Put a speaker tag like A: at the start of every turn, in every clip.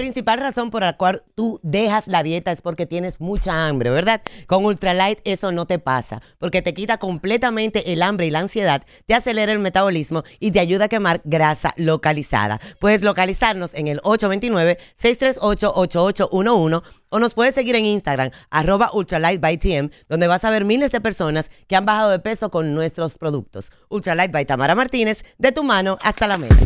A: principal razón por la cual tú dejas la dieta es porque tienes mucha hambre, ¿verdad? Con Ultralight eso no te pasa, porque te quita completamente el hambre y la ansiedad, te acelera el metabolismo y te ayuda a quemar grasa localizada. Puedes localizarnos en el 829-638-8811 o nos puedes seguir en Instagram, arroba Ultralight by TM, donde vas a ver miles de personas que han bajado de peso con nuestros productos. Ultralight by Tamara Martínez, de tu mano hasta la mesa.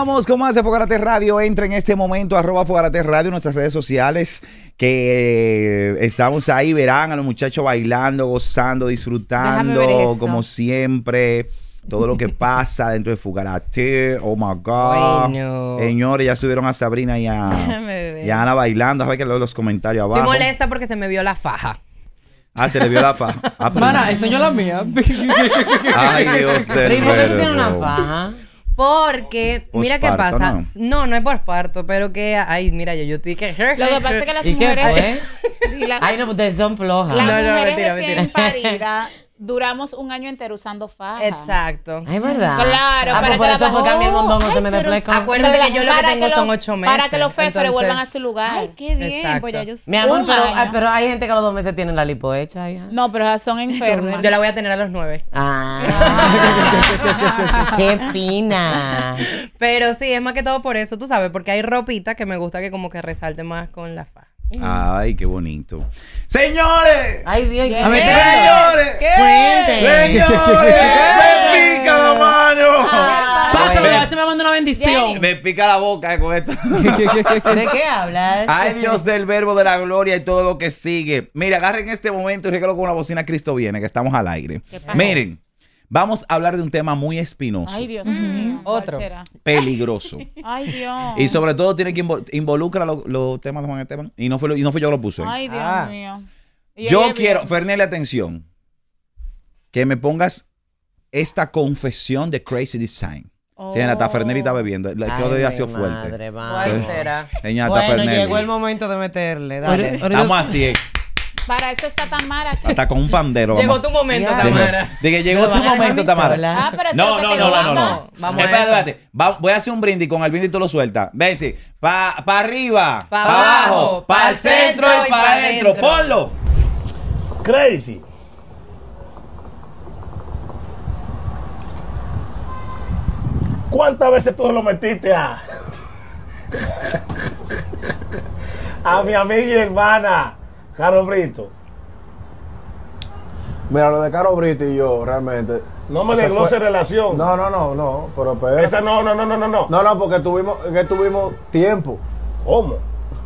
B: vamos con más de Radio. Entra en este momento arroba Fugarate Radio, nuestras redes sociales, que estamos ahí, verán a los muchachos bailando, gozando, disfrutando, como siempre. Todo lo que pasa dentro de Fugarate. Oh my God. Señores, ya subieron a Sabrina y a,
C: Ana
B: bailando. A ver que los comentarios abajo. Estoy molesta
C: porque se me vio la faja.
B: Ah, se le vio la faja.
C: eso Mana, enseñó la mía. Ay, Dios mío. tú tienes una faja. Porque, mira qué pasa. No. no, es por parto, pero que. Ay, mira, yo, yo estoy que. Lo que pasa es que las mujeres.
D: ay,
A: no, pues ustedes son flojas. Las no, no, mujeres mentira, recién
D: mentira duramos un año entero usando faja. Exacto. Es verdad. Claro, ah, pues para que la se me Acuérdate que yo lo que tengo son ocho meses. Para que los fe pero vuelvan a su lugar. Ay, qué bien. Pues ya yo Mi amor, pero, ah, pero,
A: hay gente que a los dos meses tienen la lipo hecha. Ya.
D: No, pero son enfermas. Yo
A: la voy a tener a los nueve. Ah. qué fina.
C: Pero sí, es más que todo por eso, tú sabes, porque hay ropita que me gusta que como que resalte más con la faja.
B: Ay, qué bonito.
C: Señores. Ay, Dios, Señores. ¿Qué? Señores.
D: Me
B: pica la mano. Ah.
C: me una bendición.
B: pica la boca eh, con esto. ¿De
D: qué hablas? Ay, Dios
B: del verbo de la gloria y todo lo que sigue. Mira, agarren este momento y regalo con una bocina Cristo viene, que estamos al aire. Miren. Vamos a hablar de un tema muy espinoso. Ay,
C: Dios mm. mío. Otro. Será?
B: Peligroso.
C: Ay, Dios. Y
B: sobre todo tiene que involucrar los temas de Juan Esteban. Y no fue, y no fue yo que lo puse. Ay, Dios ah. mío.
A: yo quiero,
B: Fernele, atención. Que me pongas esta confesión de Crazy Design. Oh. Señora, hasta y está oh. bebiendo. El hoy ha sido fuerte. Madre, madre. Señora, bueno, llegó el
A: momento de meterle. Dale. así. Eh.
D: Para eso está Tamara.
B: Está con un pandero. Llegó tu momento, Tamara. Dije, llegó tu momento, Tamara. Ah, no, no, no, no, no, Vamos espérate, espérate. voy a hacer un brindis con el brindis tú lo sueltas. sí. para pa arriba, para pa abajo, para el centro y para adentro. Ponlo. Crazy. ¿Cuántas veces tú lo metiste a, a mi amiga y hermana? Caro Brito. Mira, lo de Caro Brito y yo, realmente. No me esa relación. No, no, no, no. Pero pues, Esa no, no, no, no, no, no. No, porque tuvimos, que tuvimos tiempo. ¿Cómo?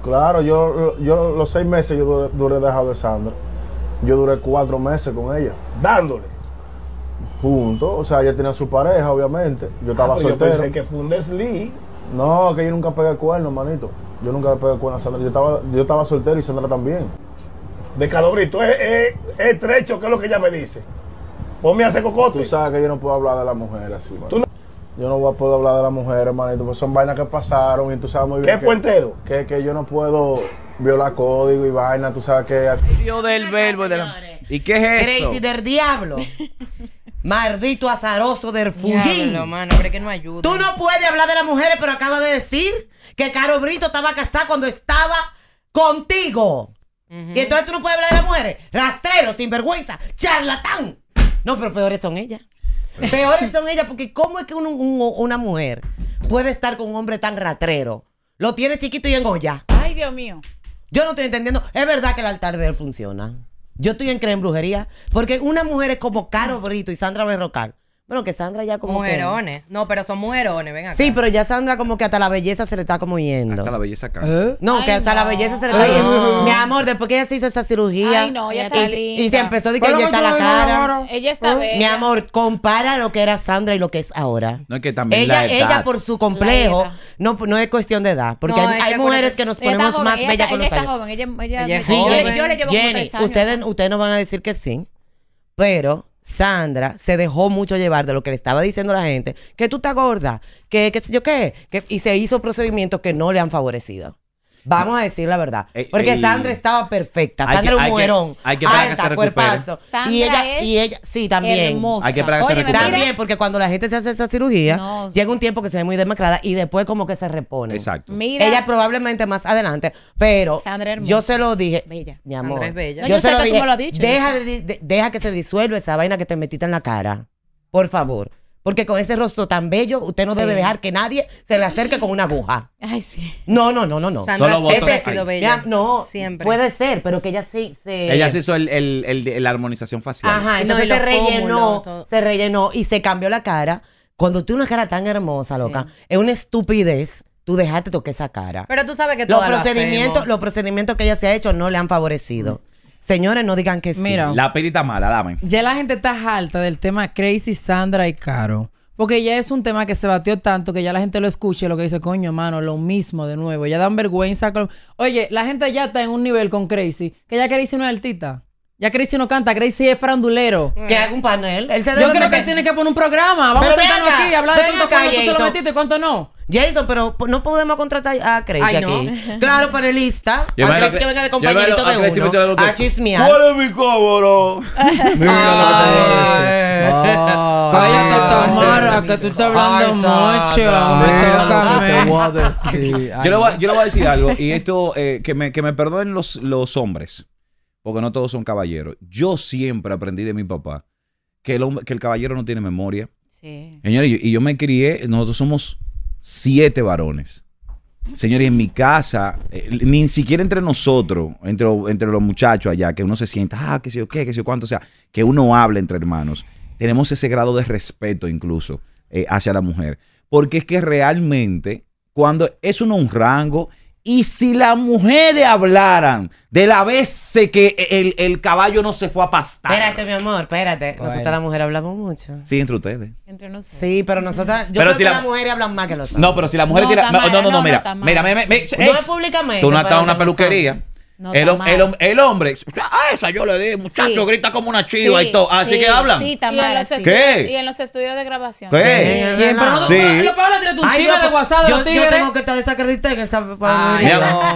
B: Claro, yo, yo los seis meses yo duré, dejado de Sandra. Yo duré cuatro meses con ella. Dándole. Juntos. O sea, ella tenía su pareja, obviamente. Yo estaba ah, pues soltero. Yo pensé que un No, que yo nunca pegué el cuerno, manito. Yo nunca pegué el cuerno a Sandra. Yo estaba, yo estaba soltero y Sandra también de calobrito. Es, es, que es lo que ella me dice. Ponme me hace cocote. Tú sabes que yo no puedo hablar de la mujer así, ¿Tú Yo no voy a poder hablar de la mujer, hermanito, porque son vainas que pasaron y tú sabes muy bien. ¿Qué que, puentero? Que, que yo no puedo violar código y vaina, tú sabes que.
A: Dios del verbo. ¿Y qué es eso? Crazy del diablo. Maldito azaroso del no mano,
C: hombre, que no ayuda. Tú
A: no puedes hablar de las mujeres, pero acaba de decir que Caro Brito estaba casado cuando estaba contigo. Y entonces tú no puedes hablar de las mujeres. Rastrero, sinvergüenza, charlatán. No, pero peores son ellas. Peores son ellas porque ¿cómo es que una mujer puede estar con un hombre tan rastrero? Lo tiene chiquito y engolla.
D: Ay, Dios mío.
A: Yo no estoy entendiendo. Es verdad que el altar de él funciona. Yo estoy en creen brujería. Porque una mujer es como Caro Brito y Sandra Berrocal bueno, que Sandra ya como Mujerones. No, pero son mujerones, ven acá. Sí, pero ya Sandra como que hasta la belleza se le está como yendo. Hasta la belleza cansa. ¿Eh? No, que hasta la belleza se le está yendo. Mi amor, después que ella se hizo esa cirugía. Ay, no, ella está y, linda. y se empezó decir que ella está la cara.
D: Ella está bella. Mi
A: amor, compara lo que era Sandra y lo que es ahora. No, es que también la edad. Ella por su complejo, no, no es cuestión de edad. Porque hay, mujeres que nos ponemos más bella ella, con los años. Ella está joven. Ella, ella, Yo, le, llevo Jenny, ustedes no van a decir que sí, pero... Sandra se dejó mucho llevar de lo que le estaba diciendo la gente, que tú estás gorda, que qué yo qué, que, y se hizo procedimientos que no le han favorecido. Vamos a decir la verdad. Porque Sandra estaba perfecta. Sandra que, un mujerón. Hay que, que cuerpazo. y ella, es y sí, también. Hay que esperar que se recupere. También, porque cuando la gente se hace esa cirugía, llega un tiempo que se ve muy demacrada y después como que se repone. Exacto. ella probablemente más adelante.
D: Pero yo se lo dije. Bella.
A: Mi amor. Sandra es bella. yo, se lo dije. Lo dicho, deja, deja que se disuelva esa vaina que te metiste en la cara. Por favor. Porque con ese rostro tan bello, usted no debe dejar que nadie se le acerque con una aguja. Ay, sí. No, no, no, no, no. Sandra Solo siempre ha sido no, siempre. Puede ser, pero que ella sí se. Ella se
B: hizo el, la armonización facial. Ajá,
A: entonces no, se rellenó, se rellenó y se cambió la cara. Cuando tú una cara tan hermosa, loca, es una estupidez tú dejaste tocar esa cara. Pero tú sabes que los procedimientos, los procedimientos que ella se ha hecho no le han favorecido. Señores, no digan que sí. Mira,
B: La perita mala, dame.
A: Ya la gente está alta del tema Crazy, Sandra y
C: Caro. Porque ya es un tema que se batió tanto que ya la gente lo escucha y lo que dice, coño, mano, lo mismo de nuevo. Ya dan vergüenza. Oye, la gente ya está en un nivel con Crazy, que ya Crazy no es altita.
A: Ya Crazy no canta, Crazy es frandulero. Mm. Que haga un panel. Yo
C: creo que él tiene que poner
A: un programa. Vamos a sentarnos aquí y hablar de cuánto, se lo metiste y cuánto no. Jason, pero no podemos contratar a Craig aquí. No. Claro, panelista. a Crecy que venga de compañerito de uno. A chismear. ¿Cuál es mi cobro?
C: Ah. Cállate, Tamara, que tú estás hablando mucho.
B: Este
C: me toca a decir. Yo
B: le voy a decir algo. Y esto, eh, que me perdonen los hombres. Porque no todos son caballeros. Yo siempre aprendí de mi papá que el, que el caballero no tiene memoria. Sí. Señores, y yo me crié, nosotros somos siete varones. Señores, en mi casa, eh, ni siquiera entre nosotros, entre, entre los muchachos allá, que uno se sienta, ah, qué sé yo qué, qué sé yo cuánto, o sea, que uno hable entre hermanos. Tenemos ese grado de respeto incluso eh, hacia la mujer. Porque es que realmente, cuando es uno un rango y si las mujeres hablaran de la vez que el, el,
A: caballo no se fue
B: a pastar. Espérate,
A: mi amor, espérate. nosotros Nosotras las mujeres hablamos mucho. Sí, entre ustedes. Entre nosotros. Sí, pero nosotras. Yo pero creo si que la... las mujeres hablan más que los hombres. No, pero si las mujeres no, No, no, no, mira.
B: Mira, mira, mira, mira. No es
D: públicamente. Tú no has estado en una
B: peluquería
A: el,
D: el,
B: el, hombre, a
D: ah, esa yo le di, muchacho,
B: grita como una chiva y todo. Así que hablan. Sí, también. ¿Qué?
D: Y en los estudios de grabación. ¿Qué? Pero no, sí. lo Pablo tiene tu chiva de WhatsApp yo, Yo tengo que
A: estar desacreditado en esa.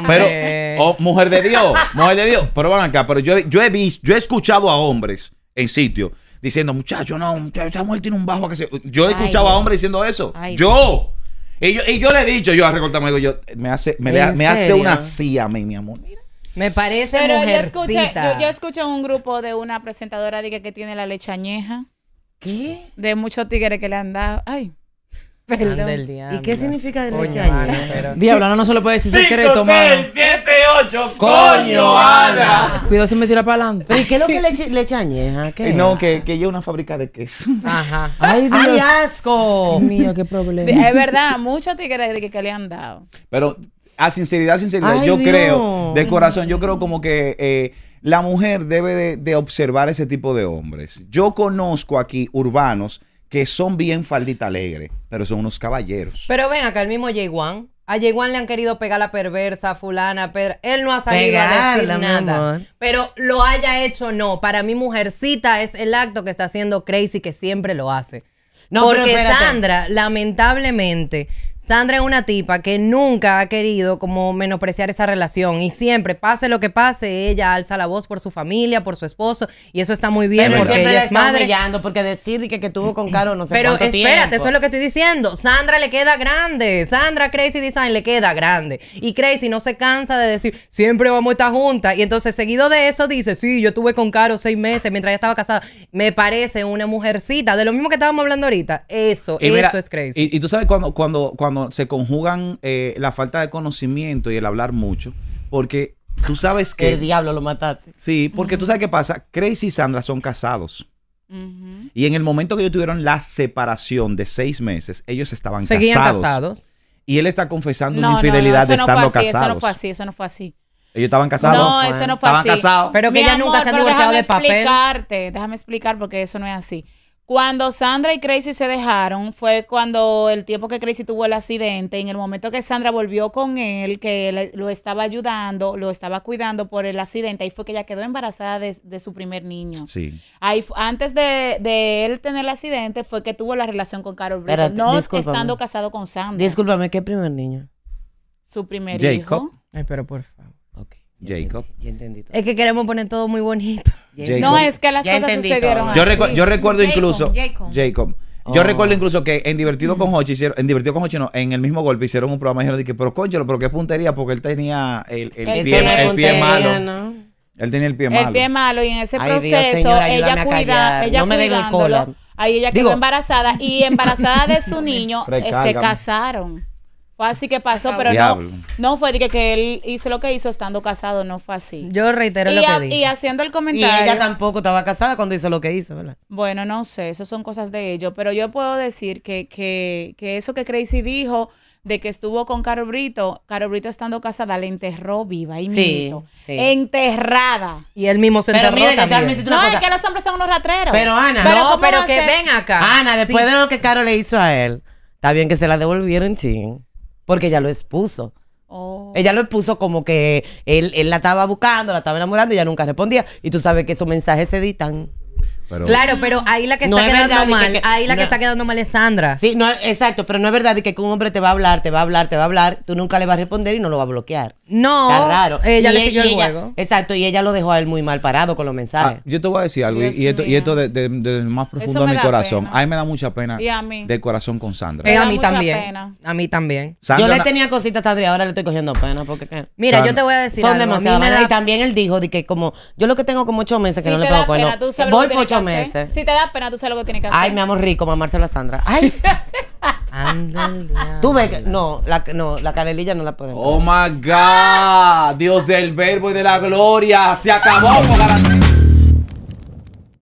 A: pero,
B: oh, mujer de Dios, mujer de Dios. Pero van acá, pero yo, yo he visto, yo he escuchado a hombres en sitio diciendo, muchacho, no, esa mujer tiene un bajo que se. Yo he escuchado a hombres diciendo eso. yo. Y yo, le he dicho, yo a recortarme, digo, yo, me hace, me, hace una CIA a mí, mi amor. Mira.
C: Me parece Pero mujercita. Yo escuché, yo,
D: escuché un grupo de una presentadora que, tiene la leche añeja. ¿Qué? De muchos tigres que le han dado. Ay.
A: Perdón. ¿Y qué significa de leche añeja?
C: Diablo, no, se lo puede decir secreto, 5, 6,
D: 7, 8. ¡Coño, Ana!
B: Cuidado si me tira para adelante. ¿Y qué es lo que leche, añeja? no, que, que ella es una fábrica de queso. Ajá. ¡Ay, Dios.
A: asco! mío, qué problema. es verdad,
D: muchos tigres que le han dado.
B: Pero a sinceridad, sinceridad, yo creo, de corazón, yo creo como que eh, la mujer debe de, observar ese tipo de hombres. Yo conozco aquí urbanos que son bien faldita alegre, pero son unos caballeros.
C: Pero ven acá, el mismo Jay A Jay le han querido pegar la perversa, fulana, pero él no ha salido a decir nada. Pero lo haya hecho, no. Para mi mujercita es el acto que está haciendo Crazy, que siempre lo hace. No, Porque Sandra, lamentablemente, Sandra es una tipa que nunca ha querido como menospreciar esa relación y siempre, pase lo que pase, ella alza la voz por su familia, por su esposo y eso está muy bien porque ella es madre. Brillando
A: porque decir que, que tuvo con Caro no sé Pero espérate, eso es lo
C: que estoy diciendo. Sandra le queda grande, Sandra Crazy Design le queda grande y Crazy no se cansa de decir siempre vamos a estar juntas y entonces seguido de eso dice sí yo tuve con Caro seis meses mientras ella estaba casada. Me parece una mujercita de lo mismo que estábamos hablando ahorita. Eso, eso es Crazy.
B: Y, tú sabes cuando, cuando se conjugan eh, la falta de conocimiento y el hablar mucho, porque tú sabes que... El diablo lo mataste. Sí, porque tú sabes qué pasa. Crazy y Sandra son casados. Y en el momento que ellos tuvieron la separación de seis meses, ellos estaban Seguían casados. Y él está confesando una infidelidad de estando así, Eso no fue así,
D: eso no fue así.
B: Ellos estaban casados. No, eso no fue estaban Casados. Pero
D: que ya ella nunca se ha divorciado de papel. Déjame explicarte, déjame explicar porque eso no es así. Cuando Sandra y Crazy se dejaron, fue cuando el tiempo que Crazy tuvo el accidente, en el momento que Sandra volvió con él, que lo estaba ayudando, lo estaba cuidando por el accidente, ahí fue que ella quedó embarazada de, su primer niño. Sí. Ahí, antes de, él tener el accidente, fue que tuvo la relación con Carol Brito, no estando casado con Sandra.
A: Discúlpame, ¿qué primer niño?
D: Su primer Jacob. hijo.
A: Ay, pero por favor. Okay. Jacob. entendí
D: todo. Es que queremos poner todo muy bonito. No es que las cosas sucedieron así. Yo, recuerdo incluso.
B: Jacob. Yo oh. recuerdo incluso que en Divertido con mm. Hochi hicieron, en Divertido con Hochi no, en el mismo golpe hicieron un programa y dijeron pero conchelo, pero qué puntería, porque él tenía el, el, pie, el pie malo. Él tenía el pie malo. El pie
D: malo, y en ese proceso, ella cuida, ella no me cuidándolo, ahí ella quedó embarazada, y embarazada de su niño, eh, se casaron. Fue así que pasó, ah, pero no, no fue de que, él hizo lo que hizo estando casado, no fue así. Yo reitero lo que dije. Y haciendo el comentario. Y ella
A: tampoco estaba casada cuando hizo lo que hizo, ¿verdad?
D: Bueno, no sé, eso son cosas de ellos, pero yo puedo decir que, eso que Crazy dijo de que estuvo con Caro Brito, Caro Brito estando casada, le enterró viva y sí, Enterrada. Y él mismo se pero enterró no, es que los hombres son unos ratreros. Pero Ana, pero, no, pero que ven acá. Ana, después de lo
A: que Caro le hizo a él, está bien que se la devolvieron, ching porque ella lo expuso. Oh. Ella lo expuso como que él, él la estaba buscando, la estaba enamorando y ella nunca respondía. Y tú sabes que esos mensajes se editan. Claro, pero ahí la que está quedando mal, ahí la que está quedando mal es Sandra. Sí, no, exacto, pero no es verdad de que un hombre te va a hablar, te va a hablar, te va a hablar, tú nunca le vas a responder y no lo vas a bloquear.
D: No. Está raro. Ella le siguió el juego.
A: Exacto, y ella lo dejó a él muy mal parado con los ah, mensajes.
B: yo te voy a decir algo, y, esto, desde de, más profundo de mi corazón. A mí me da mucha pena. Y a mí. De corazón con Sandra. Eh, a mí también.
A: A mí también. yo le tenía cositas a Sandra ahora le estoy cogiendo pena. porque eh, Mira, yo te voy a decir Son algo. Y también él dijo de que como, yo lo que tengo como ocho meses que no le puedo poner. Voy si
D: te da pena, tú sabes lo que tienes que hacer. Ay, mi amor rico,
A: mamárselo a Sandra. Ay. Ándale. Tú ves no, la, no, la canelilla no la podemos. Oh my
B: God. Dios del verbo y de la gloria. Se acabó.